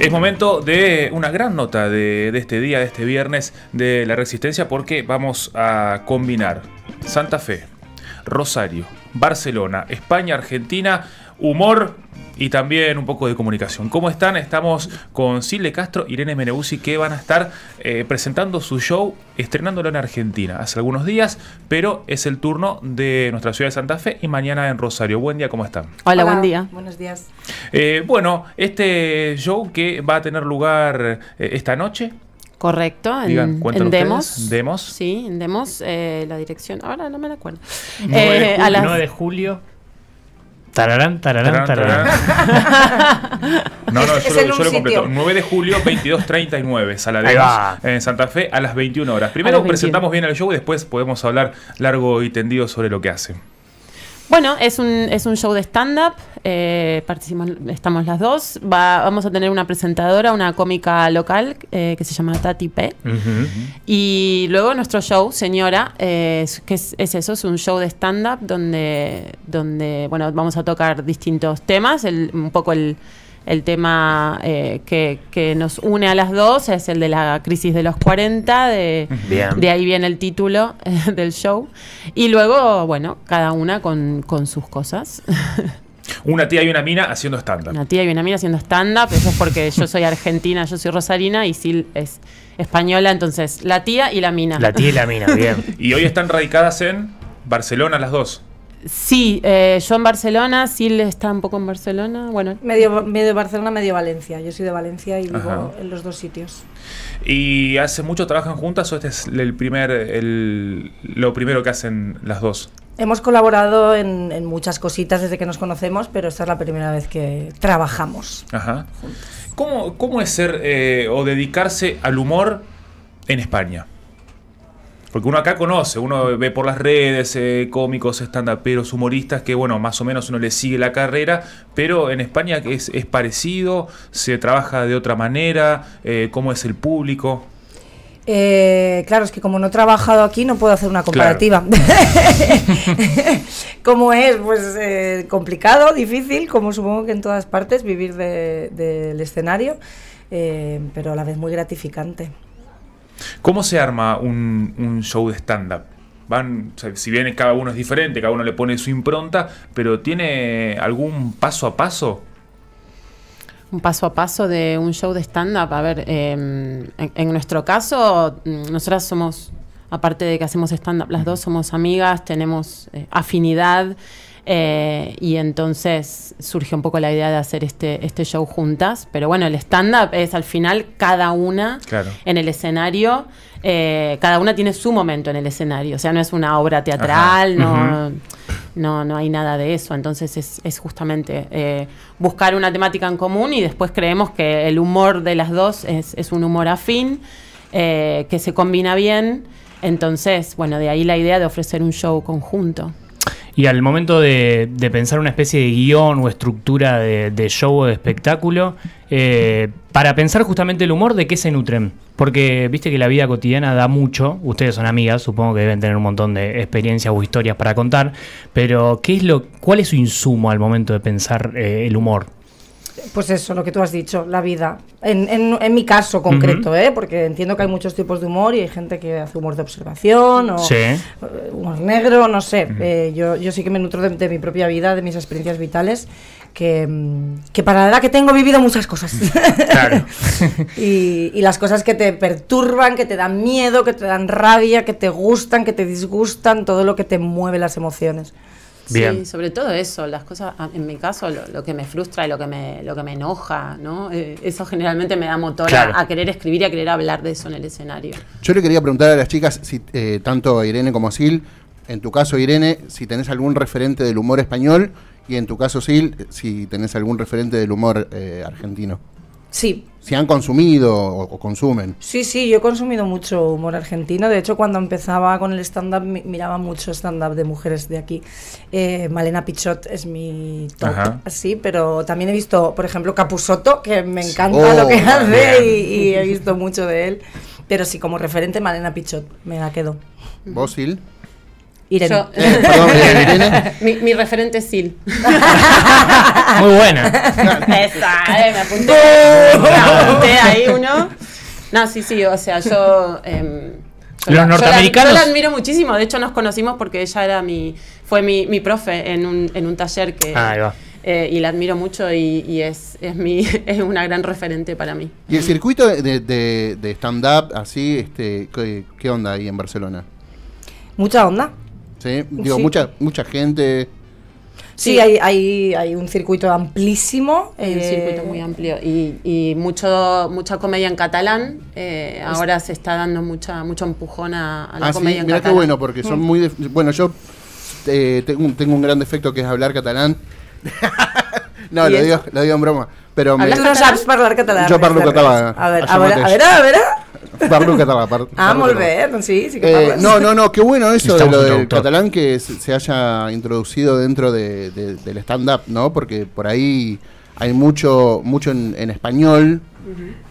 Es momento de una gran nota de, este día, de este viernes de la Resistencia, porque vamos a combinar Santa Fe, Rosario, Barcelona, España, Argentina, humor y también un poco de comunicación. ¿Cómo están? Estamos con Silvia Castro, Irene Menebusi que van a estar eh, presentando su show, estrenándolo en Argentina hace algunos días, pero es el turno de nuestra ciudad de Santa Fe y mañana en Rosario. Buen día, ¿cómo están? Hola, buen día. Buenos días. Eh, bueno, este show que va a tener lugar eh, esta noche. Correcto, en, Demos. Sí, en Demos. la dirección, ahora no me la acuerdo. 9 9 de julio Tararán, tararán, tararán. No, no, yo, lo, completo. 9 de julio, 22.39, sala de en Santa Fe a las 21 horas. Primero presentamos bien el show y después podemos hablar largo y tendido sobre lo que hace. Bueno, es un, es un show de stand-up, eh, estamos las dos. vamos a tener una presentadora, una cómica local eh, que se llama Tati P. Y luego nuestro show, señora, eh, que es, eso, es un show de stand-up donde, donde, bueno, vamos a tocar distintos temas, un poco el, el tema eh, que, nos une a las dos es el de la crisis de los 40, de, de ahí viene el título eh, del show. Y luego, bueno, cada una con, sus cosas. Una tía y una mina haciendo stand-up. Una tía y una mina haciendo stand-up, eso es porque yo soy argentina, yo soy rosarina y Sil es española, entonces la tía y la mina. La tía y la mina, bien. y hoy están radicadas en Barcelona las dos. Sí, eh, yo en Barcelona, Sil está un poco en Barcelona, bueno. Medio, Barcelona, medio Valencia. Yo soy de Valencia y vivo en los dos sitios. ¿Y hace mucho trabajan juntas o este es el primer, lo primero que hacen las dos? Hemos colaborado en, muchas cositas desde que nos conocemos, pero esta es la primera vez que trabajamos. Ajá. ¿Cómo, ¿Cómo, es ser eh, o dedicarse al humor en España? Porque uno acá conoce, uno ve por las redes eh, cómicos, cómicos, stand-uperos, humoristas, que bueno, más o menos uno le sigue la carrera, pero en España es, es parecido, se trabaja de otra manera, eh, cómo es el público. Eh, claro, es que como no he trabajado aquí no puedo hacer una comparativa. ¿Cómo es? Pues complicado, difícil, como supongo que en todas partes, vivir del escenario, pero a la vez muy gratificante. ¿Cómo se arma un, show de stand-up? Van, si bien cada uno es diferente, cada uno le pone su impronta, pero ¿tiene algún paso a paso? Un paso a paso de un show de stand-up. A ver, em, en, nuestro caso, mm, nosotras somos aparte de que hacemos stand-up, las dos somos amigas, tenemos eh, afinidad, eh, y entonces surge un poco la idea de hacer este, este show juntas. Pero bueno, el stand-up es al final cada una en el escenario. Eh, cada una tiene su momento en el escenario. O sea, no es una obra teatral, no, no, no, hay nada de eso. Entonces es, es justamente eh, buscar una temática en común y después creemos que el humor de las dos es, es un humor afín, que se combina bien. Entonces, bueno, de ahí la idea de ofrecer un show conjunto. Y al momento de, pensar una especie de guión o estructura de, show o de espectáculo, eh, para pensar justamente el humor, ¿de qué se nutren? Porque viste que la vida cotidiana da mucho, ustedes son amigas, supongo que deben tener un montón de experiencias o historias para contar, pero ¿qué es lo, ¿cuál es su insumo al momento de pensar eh, el humor? Pues eso, lo que tú has dicho, la vida. En, en, mi caso concreto, ¿eh? porque entiendo que hay muchos tipos de humor y hay gente que hace humor de observación o eh, humor negro, no sé. Eh, yo, yo sí que me nutro de, mi propia vida, de mis experiencias vitales, que, para la edad que tengo he vivido muchas cosas. y las cosas que te perturban, que te dan miedo, que te dan rabia, que te gustan, que te disgustan, todo lo que te mueve las emociones. Sí, sobre todo eso, las cosas, en mi caso, lo, que me frustra y lo que me, lo que me enoja, ¿no? Eh, eso generalmente me da motor a, querer escribir y a querer hablar de eso en el escenario. Yo le quería preguntar a las chicas, si eh, tanto Irene como Sil, en tu caso, Irene, si tenés algún referente del humor español y en tu caso, Sil, si tenés algún referente del humor eh, argentino. Sí, si han consumido o, consumen. Sí, sí, yo he consumido mucho humor argentino. De hecho, cuando empezaba con el stand-up, miraba mucho stand-up de mujeres de aquí. Eh, Malena Pichot es mi top, pero también he visto, por ejemplo, Capusotto que me encanta lo oh, que hace y, he visto mucho de él. Pero sí, como referente, Malena Pichot, me la quedo. ¿Vos, Mi, referente es Sil. Muy buena. Esa, eh, me apunté. ahí uno. No, sí, sí, o sea, yo. Em, Los norteamericanos. la, admiro muchísimo. De hecho, nos conocimos porque ella era mi, fue mi, mi profe en un, en un taller que. Ah, eh, y la admiro mucho y, es, es, mi, es una gran referente para mí. ¿Y el circuito de, de, stand-up así, este, ¿qué, onda ahí en Barcelona? Mucha onda. ¿sí? Digo, mucha, mucha gente. Sí, Hay, hay, hay, un circuito amplísimo. un circuito eh, muy amplio y, mucho, mucha comedia en catalán. Eh, ahora se está dando mucha, mucho empujón a, la ah, comedia sí? en Mirá qué bueno, porque son muy... bueno, yo eh, tengo, un, tengo un gran defecto que es hablar catalán. no, lo digo, lo digo en broma. Pero me... Hablas hablar catalán. Yo hablo catalán. a ver, a ver, a ver. ah, parlo sí, sí que eh, no, no, no, qué bueno eso de lo del catalán que se haya introducido dentro del stand-up, ¿no? Porque por ahí hay mucho, mucho en, español,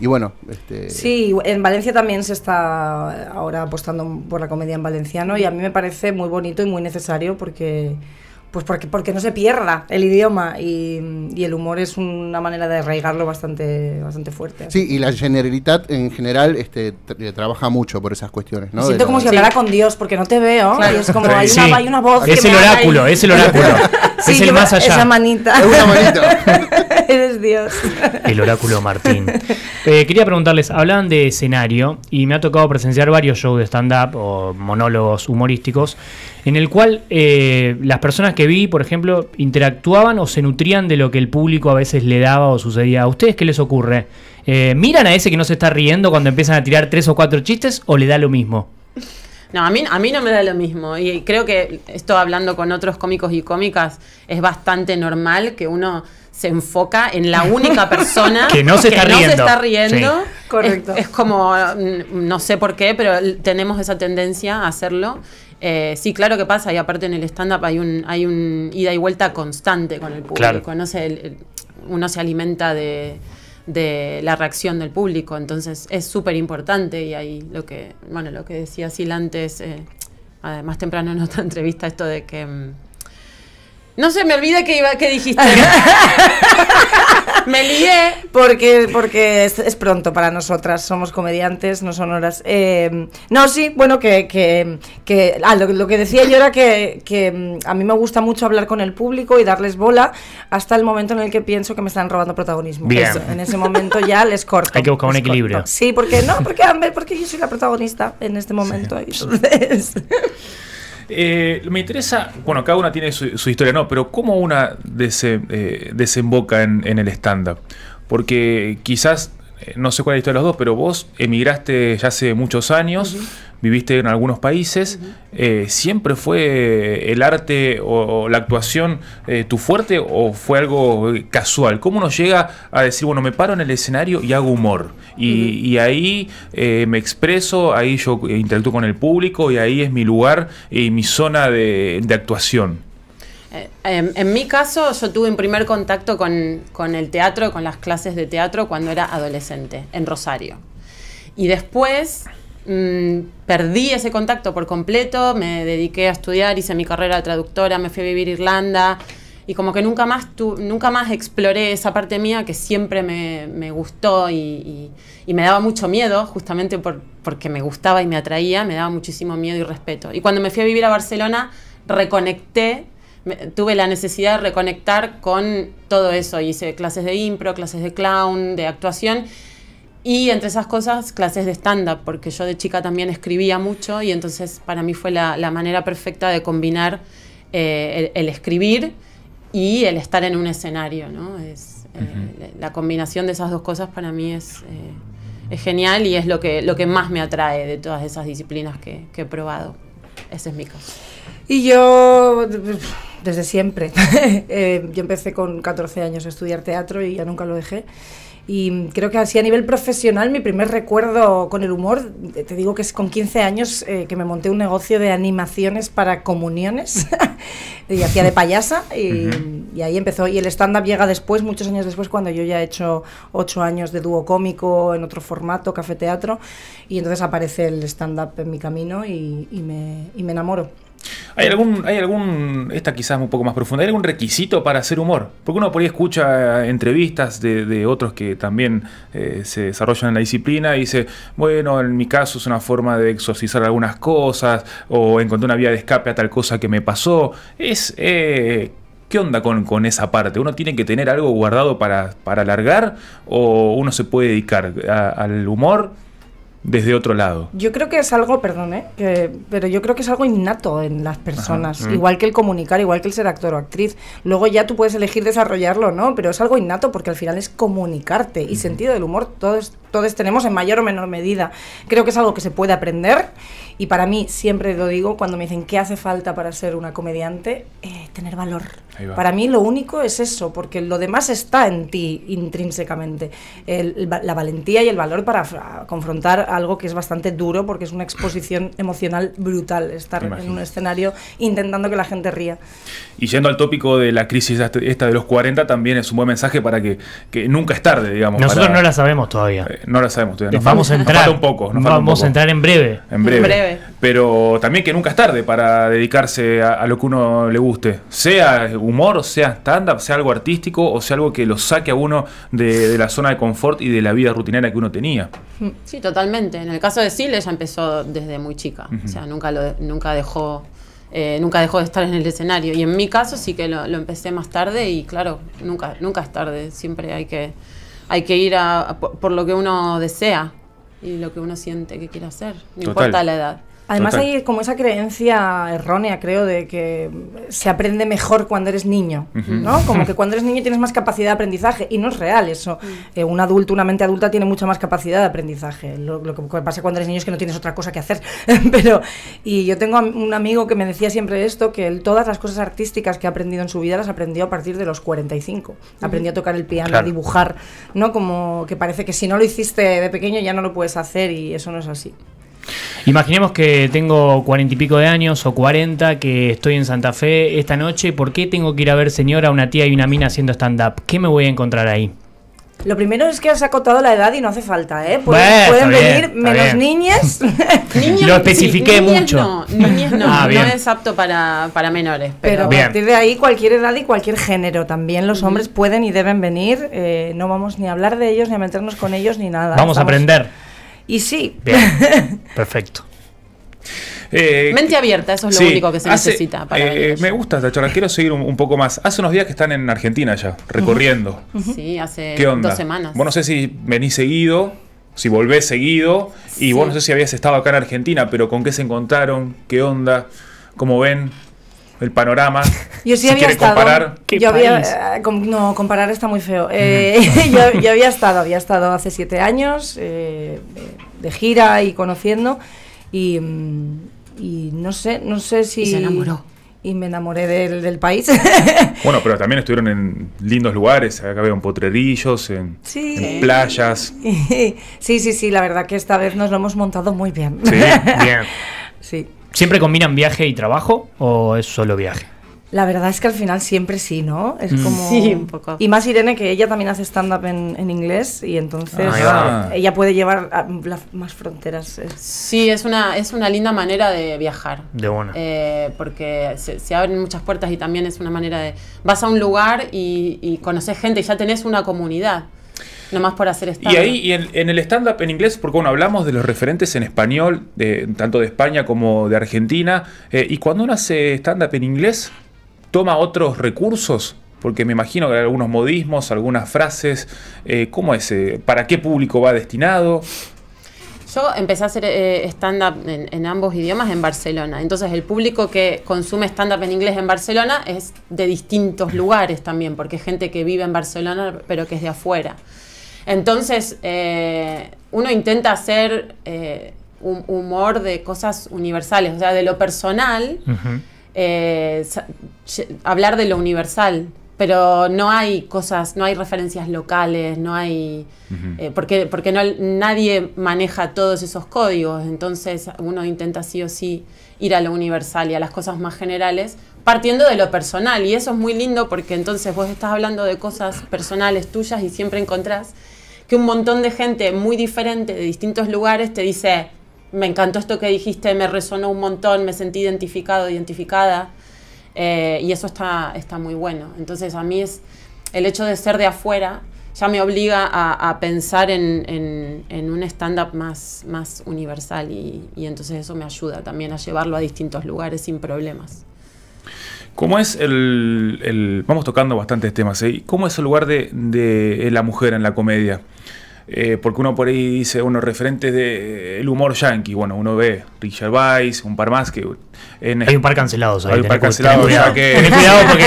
Y bueno, este... sí, en Valencia también se está ahora apostando por la comedia en valenciano y a mí me parece muy bonito y muy necesario porque pues porque, porque no se pierda el idioma y, el humor es una manera de arraigarlo bastante, bastante fuerte. Sí, y la generalidad en general este, trabaja mucho por esas cuestiones, siento como si hablara con Dios porque no te veo es como hay, una, voz... el oráculo, es el oráculo es el más allá. Esa manita. Es una manita. Eres Dios. El oráculo Martín. Eh, quería preguntarles, hablaban de escenario y me ha tocado presenciar varios shows de stand-up o monólogos humorísticos en el cual eh, las personas que vi, por ejemplo, interactuaban o se nutrían de lo que el público a veces le daba o sucedía. ¿A ustedes qué les ocurre? Eh, ¿Miran a ese que no se está riendo cuando empiezan a tirar tres o cuatro chistes o le da lo mismo? No, a mí, a mí no me da lo mismo. Y creo que esto hablando con otros cómicos y cómicas es bastante normal que uno se enfoca en la única persona que no se está riendo. Correcto. Es, como, mm, no sé por qué, pero tenemos esa tendencia a hacerlo. Eh, sí, claro que pasa, y aparte en el stand-up hay un, hay un ida y vuelta constante con el público. No uno se alimenta de, de la reacción del público. Entonces es súper importante y ahí lo que, bueno, lo que decía Sil antes, eh, ah, más temprano en otra entrevista, esto de que... Mm, no se me olvida que iba que dijiste. me lié porque, porque es, pronto para nosotras, somos comediantes, no son horas. Em, no, sí, bueno, que, que, ah, lo, que decía yo era que, mm, a mí me gusta mucho hablar con el público y darles bola hasta el momento en el que pienso que me están robando protagonismo. Bien. en ese momento ya les corto. Hay que buscar un equilibrio. Sí, porque no, porque, porque yo soy la protagonista en este momento. Eh, me interesa, bueno, cada una tiene su, historia, ¿no? Pero cómo una eh, desemboca en, en el stand-up. Porque quizás eh, no sé cuál es la historia de los dos, pero vos emigraste ya hace muchos años, viviste en algunos países. Eh, ¿Siempre fue eh, el arte o, la actuación tu fuerte o fue algo casual? ¿Cómo uno llega a decir, bueno, me paro en el escenario y hago humor? Y, ahí me expreso, ahí yo interactúo con el público y ahí es mi lugar y mi zona de actuación. Eh, en, mi caso, yo tuve un primer contacto con, el teatro, con las clases de teatro, cuando era adolescente, en Rosario. Y después mm, perdí ese contacto por completo, me dediqué a estudiar, hice mi carrera de traductora, me fui a vivir a Irlanda. Y como que nunca más, nunca más exploré esa parte mía que siempre me, gustó y, y, me daba mucho miedo, justamente por, porque me gustaba y me atraía, me daba muchísimo miedo y respeto. Y cuando me fui a vivir a Barcelona, reconecté tuve la necesidad de reconectar con todo eso. Hice clases de impro, clases de clown, de actuación. Y entre esas cosas, clases de stand-up, porque yo de chica también escribía mucho y entonces para mí fue la, la manera perfecta de combinar eh, el, escribir y el estar en un escenario, ¿no? Es, eh, La combinación de esas dos cosas para mí es, eh, es, genial y es lo que, lo que más me atrae de todas esas disciplinas que, que he probado. Ese es mi caso. Y yo, desde siempre, eh, yo empecé con 14 años a estudiar teatro y ya nunca lo dejé. Y creo que así a nivel profesional, mi primer recuerdo con el humor, te digo que es con 15 años eh, que me monté un negocio de animaciones para comuniones. y hacía de payasa y, ahí empezó. Y el stand-up llega después, muchos años después, cuando yo ya he hecho 8 años de dúo cómico en otro formato, café teatro. Y entonces aparece el stand-up en mi camino y, me, y me enamoro. ¿Hay algún, hay algún, esta quizás un poco más profunda, ¿hay algún requisito para hacer humor? Porque uno por ahí escucha eh, entrevistas de, otros que también eh, se desarrollan en la disciplina y dice, bueno, en mi caso es una forma de exorcizar algunas cosas o encontré una vía de escape a tal cosa que me pasó. Es... Eh, ¿Qué onda con, esa parte? ¿Uno tiene que tener algo guardado para, para alargar o uno se puede dedicar al humor? desde otro lado. Yo creo que es algo, perdón, ¿eh? pero yo creo que es algo innato en las personas, mm. igual que el comunicar, igual que el ser actor o actriz. Luego ya tú puedes elegir desarrollarlo, ¿no? Pero es algo innato porque al final es comunicarte y sentido del humor, todo es, todos tenemos en mayor o menor medida. Creo que es algo que se puede aprender y para mí siempre lo digo cuando me dicen qué hace falta para ser una comediante, eh, tener valor. Para mí lo único es eso, porque lo demás está en ti intrínsecamente. la valentía y el valor para confrontar algo que es bastante duro porque es una exposición emocional brutal estar en un escenario intentando que la gente ría. Y yendo al tópico de la crisis esta de los 40 también es un buen mensaje para que, nunca es tarde, digamos. Nosotros no la sabemos todavía. Eh, no la sabemos todavía. Nos vamos a entrar. un poco. vamos a entrar en breve. en breve. Pero también que nunca es tarde para dedicarse a, lo que uno le guste. Sea humor, sea stand-up, sea algo artístico o sea algo que lo saque a uno de, la zona de confort y de la vida rutinaria que uno tenía. Sí, totalmente. En el caso de Sil, ella empezó desde muy chica. O sea, nunca, nunca dejó. Eh, nunca dejó de estar en el escenario. Y en mi caso sí que lo, lo empecé más tarde y claro, nunca, nunca es tarde. Siempre hay que hay que ir a, por, lo que uno desea y lo que uno siente que quiere hacer, no importa la edad. Además hay como esa creencia errónea, creo, de que se aprende mejor cuando eres niño, ¿no? Como que cuando eres niño tienes más capacidad de aprendizaje y no es real eso. Mm. Eh, un adulto, una mente adulta tiene mucha más capacidad de aprendizaje. Lo, que pasa cuando eres niño es que no tienes otra cosa que hacer. Pero y yo tengo un amigo que me decía siempre esto, que él, todas las cosas artísticas que ha aprendido en su vida las aprendió a partir de los 45. Mm. Aprendió a tocar el piano, a dibujar, ¿no? Como que parece que si no lo hiciste de pequeño ya no lo puedes hacer y eso no es así. Imaginemos que tengo cuarenta y pico de años o cuarenta, que estoy en Santa Fe esta noche. ¿Por qué tengo que ir a ver señora, una tía y una mina haciendo stand-up? ¿Qué me voy a encontrar ahí? Lo primero es que has acotado la edad y no hace falta, ¿eh? Pueden, venir menos niñas. Lo especifiqué mucho. No, niñas no, ah, no es apto para, para menores. Pero, a partir de ahí, cualquier edad y cualquier género. También los hombres pueden y deben venir. Eh, no vamos ni a hablar de ellos, ni a meternos con ellos, ni nada. Vamos a aprender. Y sí. Perfecto. Eh, Mente abierta, eso es lo único que se necesita. Para eh, me gusta esta quiero seguir un, poco más. Hace unos días que están en Argentina ya, recorriendo. Sí, hace dos semanas. Bueno, no sé si venís seguido, si volvés seguido, y bueno, vos no sé si habías estado acá en Argentina, pero con qué se encontraron, qué onda, cómo ven el panorama. Yo sí si había estado. Comparar, eh, no, comparar está muy feo. Eh, yo, había estado, había estado hace siete años eh, de gira y conociendo mm, y, no sé, no sé si... Y se enamoró. Y me enamoré del, país. bueno, pero también estuvieron en lindos lugares, acá veo en potrerillos, en, playas. Sí, sí, sí, la verdad que esta vez nos lo hemos montado muy bien. Sí, bien. sí. ¿Siempre combinan viaje y trabajo o es solo viaje? La verdad es que al final siempre sí, ¿no? Es mm. como... Sí, un poco. Y más Irene, que ella también hace stand-up en, inglés y entonces ah, ella puede llevar más fronteras. Sí, es una, es una linda manera de viajar. De buena. Eh, porque se, abren muchas puertas y también es una manera de... Vas a un lugar y, y conoces gente y ya tenés una comunidad. Nomás por hacer stand-up. Y ahí, y en, el stand-up en inglés, porque bueno, hablamos de los referentes en español, de, tanto de España como de Argentina, eh, y cuando uno hace stand-up en inglés, toma otros recursos, porque me imagino que hay algunos modismos, algunas frases, eh, ¿cómo es? Eh, ¿Para qué público va destinado? Yo empecé a hacer stand-up en, ambos idiomas en Barcelona. Entonces, el público que consume stand-up en inglés en Barcelona es de distintos lugares también, porque es gente que vive en Barcelona, pero que es de afuera. Entonces, eh, uno intenta hacer eh, humor de cosas universales, o sea, de lo personal, eh, hablar de lo universal. Pero no hay cosas, no hay referencias locales, no hay. porque porque no, nadie maneja todos esos códigos. Entonces uno intenta sí o sí ir a lo universal y a las cosas más generales, partiendo de lo personal. Y eso es muy lindo porque entonces vos estás hablando de cosas personales tuyas y siempre encontrás que un montón de gente muy diferente de distintos lugares te dice, me encantó esto que dijiste, me resonó un montón, me sentí identificado, identificada. Eh, y eso está, está muy bueno. Entonces a mí es el hecho de ser de afuera ya me obliga a, pensar en, un stand-up más, más universal y entonces eso me ayuda también a llevarlo a distintos lugares sin problemas. ¿Cómo es el, Vamos tocando bastantes este temas. ahí? ¿Cómo es el lugar de, la mujer en la comedia? Eh, porque uno por ahí dice, unos referentes del humor yankee. Bueno, uno ve Richard Weiss, un par más que. En, hay un par cancelados ahí. Hay un par cancelados, que. cuidado porque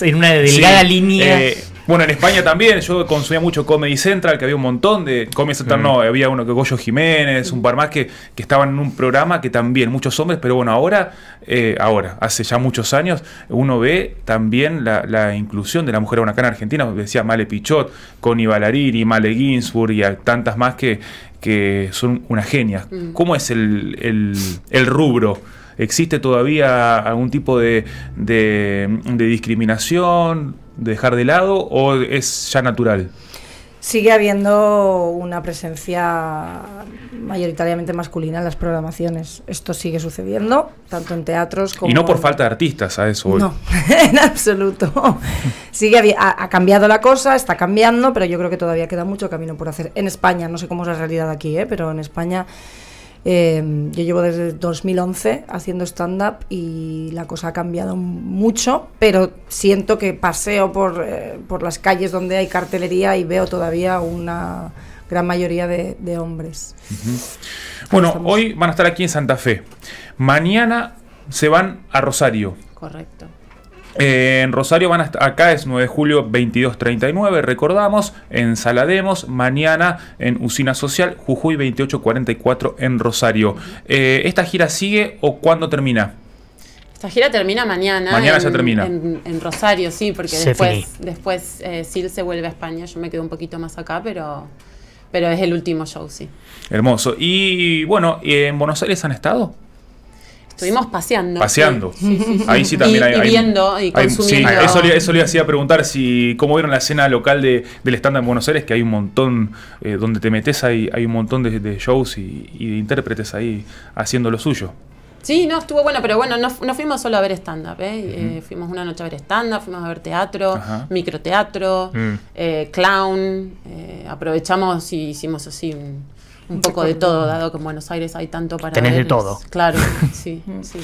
en una delgada línea. Eh, bueno, en España también, yo consumía mucho Comedy Central, que había un montón de. Comedy Central mm. no, había uno que Goyo Jiménez, un par más que, que estaban en un programa que también, muchos hombres, pero bueno, ahora, eh, ahora, hace ya muchos años, uno ve también la, inclusión de la mujer, una acá en Argentina, decía Male Pichot, Connie Ballarini, Male Ginsburg y tantas más que, que son unas genias. Mm. ¿Cómo es el, el, rubro? ¿Existe todavía algún tipo de, de, de discriminación? dejar de lado o es ya natural? Sigue habiendo una presencia mayoritariamente masculina en las programaciones. Esto sigue sucediendo, tanto en teatros como... Y no por falta de artistas a eso. No, en absoluto. Sigue, ha, ha, cambiado la cosa, está cambiando, pero yo creo que todavía queda mucho camino por hacer. En España, no sé cómo es la realidad aquí, ¿eh? pero en España Em, yo llevo desde 2011 haciendo stand-up y la cosa ha cambiado mucho, pero siento que paseo por, eh, por las calles donde hay cartelería y veo todavía una gran mayoría de, hombres. Bueno, hoy van a estar aquí en Santa Fe. Mañana se van a Rosario. Correcto en Rosario van estar, acá, es 9 de julio 2239, recordamos, en Salademos, mañana en Usina Social, Jujuy 2844 en Rosario. Eh, ¿Esta gira sigue o cuándo termina? Esta gira termina mañana. Mañana ya termina. En, Rosario, sí, porque después, después eh, Sil se vuelve a España. Yo me quedo un poquito más acá, pero, pero es el último show, sí. Hermoso. Y bueno, ¿en Buenos Aires han estado? Estuvimos paseando. Paseando. Ahí sí también y, hay, y viendo y consumiendo. eso, le, eso le hacía preguntar si cómo vieron la escena local de, del up en Buenos Aires, que hay un montón, eh, donde te metes hay, hay un montón de, shows y, de intérpretes ahí haciendo lo suyo. Sí, no, estuvo bueno, pero bueno, no, fuimos solo a ver stand-up, ¿eh? Eh, fuimos una noche a ver stand-up, fuimos a ver teatro, microteatro, mm. clown, aprovechamos y hicimos así un un poco de todo, dado que en Buenos Aires hay tanto para... Tenés de todo. Claro, sí, sí,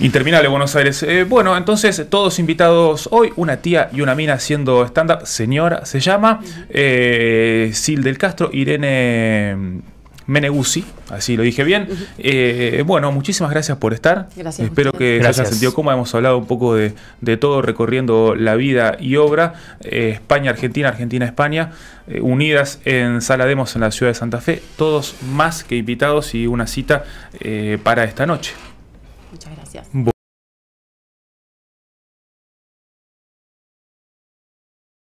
Interminable Buenos Aires. Eh, bueno, entonces todos invitados hoy, una tía y una mina haciendo stand-up, señora, se llama, eh, Sil del Castro, Irene... Meneguzzi, así lo dije bien. Eh, bueno, muchísimas gracias por estar. Gracias. Espero que se haya sentido cómodo. Hemos hablado un poco de, todo recorriendo la vida y obra. Eh, España, Argentina, Argentina, España, eh, unidas en Sala Demos en la ciudad de Santa Fe. Todos más que invitados y una cita para esta noche.